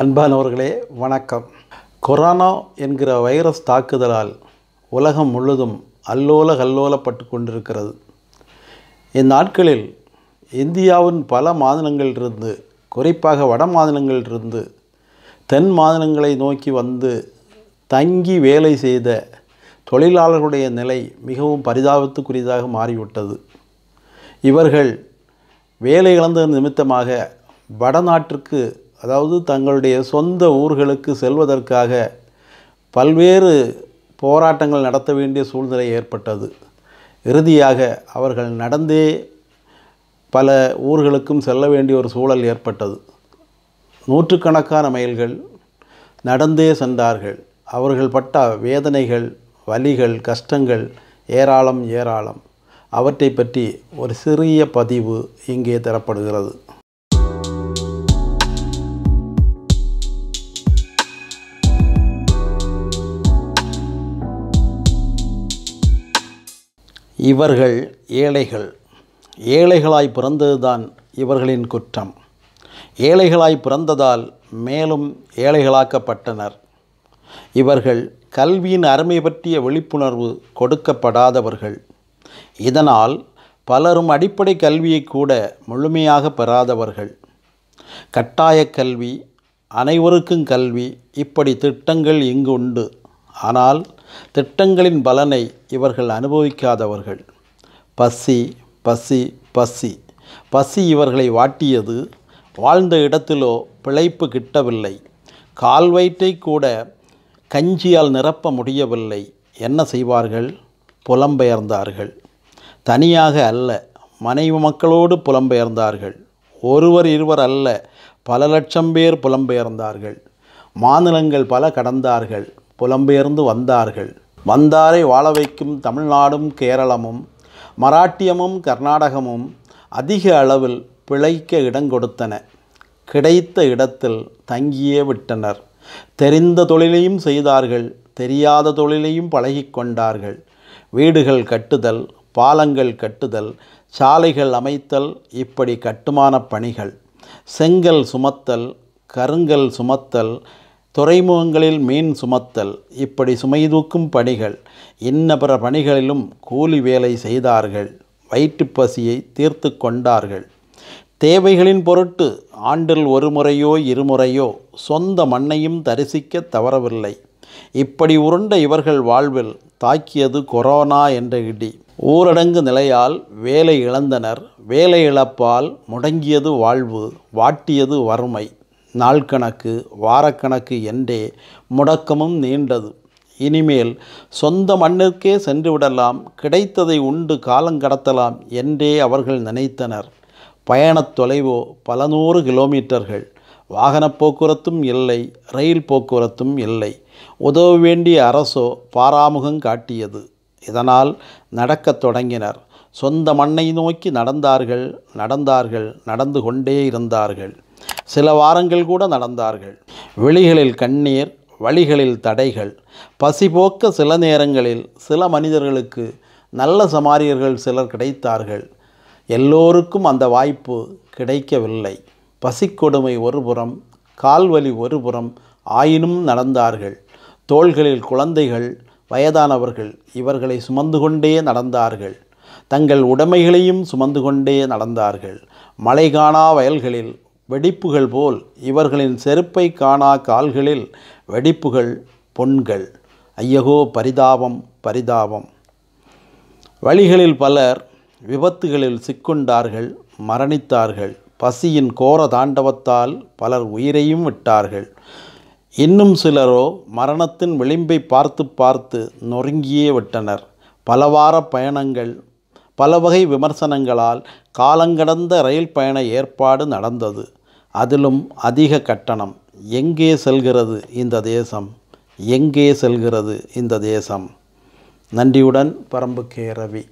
அன்பானவர்களே வணக்கம் கொரோனா என்கிற வைரஸ் தாக்குதலால் உலகம் முழுதும் அல்லோல கல்லோலப்பட்டு கொண்டிருக்கிறது இந்நாட்களில் இந்தியாவின் பல மாநிலங்களிலிருந்து குறிப்பாக வட மாநிலங்களிலிருந்து தென் மாநிலங்களை நோக்கி வந்து தங்கி வேலை செய்த தொழிலாளர்களுடைய நிலை மிகவும் பரிதாபத்துக்குரியதாக மாறிவிட்டது இவர்கள் வேலை இழந்த நிமித்தமாக வடநாட்டிற்கு அதாவது தங்களுடைய சொந்த ஊர்களுக்கு செல்வதற்காக பல்வேறு போராட்டங்கள் நடத்த வேண்டிய சூழ்நிலை ஏற்பட்டது இறுதியாக அவர்கள் நடந்தே பல ஊர்களுக்கும் செல்ல வேண்டிய ஒரு சூழல் ஏற்பட்டது நூற்றுக்கணக்கான மைல்கள் நடந்தே சென்றார்கள் அவர்கள் பட்ட வேதனைகள் வலிகள் கஷ்டங்கள் ஏராளம் ஏராளம் அவற்றை பற்றி ஒரு சிறிய பதிவு இங்கே தரப்படுகிறது இவர்கள் ஏழைகள் ஏழைகளாய் பிறந்ததுதான் இவர்களின் குற்றம் ஏழைகளாய் பிறந்ததால் மேலும் ஏழைகளாக்கப்பட்டனர் இவர்கள் கல்வியின் அருமை பற்றிய விழிப்புணர்வு கொடுக்கப்படாதவர்கள் இதனால் பலரும் அடிப்படை கல்வியை கூட முழுமையாக பெறாதவர்கள் கட்டாய கல்வி அனைவருக்கும் கல்வி இப்படி திட்டங்கள் இங்கு உண்டு ஆனால் திட்டங்களின் பலனை இவர்கள் அனுபவிக்காதவர்கள் பசி பசி பசி பசி இவர்களை வாட்டியது வாழ்ந்த இடத்திலோ பிழைப்பு கிட்டவில்லை வயிற்றை கூட கஞ்சியால் நிரப்ப முடியவில்லை என்ன செய்வார்கள் புலம்பெயர்ந்தார்கள் தனியாக அல்ல மனைவி மக்களோடு புலம்பெயர்ந்தார்கள் ஒருவர் இருவர் அல்ல பல லட்சம் பேர் புலம்பெயர்ந்தார்கள் மாநிலங்கள் பல கடந்தார்கள் புலம்பெயர்ந்து வந்தார்கள் வந்தாரை வாழ வைக்கும் தமிழ்நாடும் கேரளமும் மராட்டியமும் கர்நாடகமும் அதிக அளவில் பிழைக்க இடங்கொடுத்தன கிடைத்த இடத்தில் தங்கியே விட்டனர் தெரிந்த தொழிலையும் செய்தார்கள் தெரியாத தொழிலையும் பழகிக்கொண்டார்கள் வீடுகள் கட்டுதல் பாலங்கள் கட்டுதல் சாலைகள் அமைத்தல் இப்படி கட்டுமான பணிகள் செங்கல் சுமத்தல் கருங்கல் சுமத்தல் துறைமுகங்களில் மீன் சுமத்தல் இப்படி சுமை தூக்கும் பணிகள் இன்ன பிற பணிகளிலும் கூலி வேலை செய்தார்கள் வயிற்று பசியை தீர்த்து கொண்டார்கள் தேவைகளின் பொருட்டு ஆண்டில் ஒரு முறையோ இருமுறையோ சொந்த மண்ணையும் தரிசிக்க தவறவில்லை இப்படி உருண்ட இவர்கள் வாழ்வில் தாக்கியது கொரோனா என்ற இடி ஊரடங்கு நிலையால் வேலை இழந்தனர் வேலை இழப்பால் முடங்கியது வாழ்வு வாட்டியது வறுமை நாள் கணக்கு வாரக்கணக்கு என்றே முடக்கமும் நீண்டது இனிமேல் சொந்த மண்ணிற்கே சென்று விடலாம் கிடைத்ததை உண்டு காலங்கடத்தலாம் என்றே அவர்கள் நினைத்தனர் பயணத் தொலைவோ பல நூறு கிலோமீட்டர்கள் வாகனப் போக்குவரத்தும் இல்லை ரயில் போக்குவரத்தும் இல்லை உதவ வேண்டிய அரசோ பாராமுகம் காட்டியது இதனால் நடக்கத் தொடங்கினர் சொந்த மண்ணை நோக்கி நடந்தார்கள் நடந்தார்கள் நடந்து கொண்டே இருந்தார்கள் சில வாரங்கள் கூட நடந்தார்கள் வெளிகளில் கண்ணீர் வழிகளில் தடைகள் பசிபோக்க சில நேரங்களில் சில மனிதர்களுக்கு நல்ல சமாரியர்கள் சிலர் கிடைத்தார்கள் எல்லோருக்கும் அந்த வாய்ப்பு கிடைக்கவில்லை பசிக்கொடுமை ஒருபுறம் கால்வலி ஒருபுறம் ஆயினும் நடந்தார்கள் தோள்களில் குழந்தைகள் வயதானவர்கள் இவர்களை சுமந்து கொண்டே நடந்தார்கள் தங்கள் உடைமைகளையும் சுமந்து கொண்டே நடந்தார்கள் மழை காணா வயல்களில் வெடிப்புகள் போல் இவர்களின் செருப்பை காணா கால்களில் வெடிப்புகள் பொன்கள் ஐயகோ பரிதாபம் பரிதாபம் வழிகளில் பலர் விபத்துகளில் சிக்குண்டார்கள் மரணித்தார்கள் பசியின் கோர தாண்டவத்தால் பலர் உயிரையும் விட்டார்கள் இன்னும் சிலரோ மரணத்தின் விளிம்பை பார்த்து பார்த்து நொறுங்கியே விட்டனர் பலவார பயணங்கள் பல வகை விமர்சனங்களால் காலங்கடந்த ரயில் பயண ஏற்பாடு நடந்தது அதிலும் அதிக கட்டணம் எங்கே செல்கிறது இந்த தேசம் எங்கே செல்கிறது இந்த தேசம் நன்றியுடன் பரம்பு கே ரவி